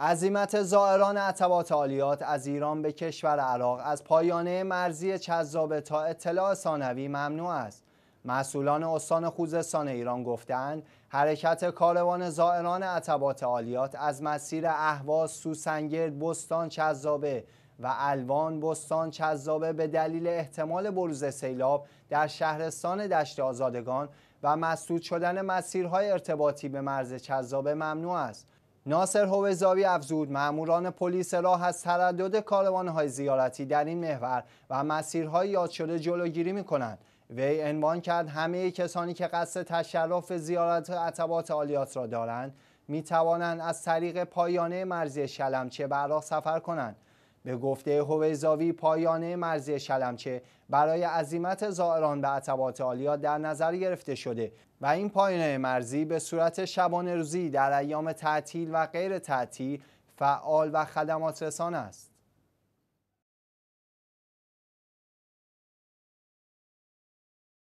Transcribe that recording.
عظیمت زائران عتبات عالیات از ایران به کشور عراق از پایانه مرزی چذابه تا اطلاع ثانوی ممنوع است مسئولان استان خوزستان ایران گفتند حرکت کاروان زائران عتبات عالیات از مسیر اهواز سوسنگرد بستان چذابه و الوان بستان چذابه به دلیل احتمال بروز سیلاب در شهرستان دشت آزادگان و مسدود شدن مسیرهای ارتباطی به مرز چذابه ممنوع است ناصر هوزاوی افزود ماموران پلیس راه از تردد کاروانهای زیارتی در این محور و مسیرهای یاد شده جلوگیری می کنند. وی عنوان کرد همه کسانی که قصد تشرف زیارت عتبات عالیات را دارند می توانند از طریق پایانه مرزی شلمچه برا سفر کنند به گفته هویزاوی پایانه مرزی شلمچه برای عظیمت زائران به عتبات آلیا در نظر گرفته شده و این پایانه مرزی به صورت شبانه روزی در ایام تعطیل و غیر تعطیل فعال و خدمات رسان است.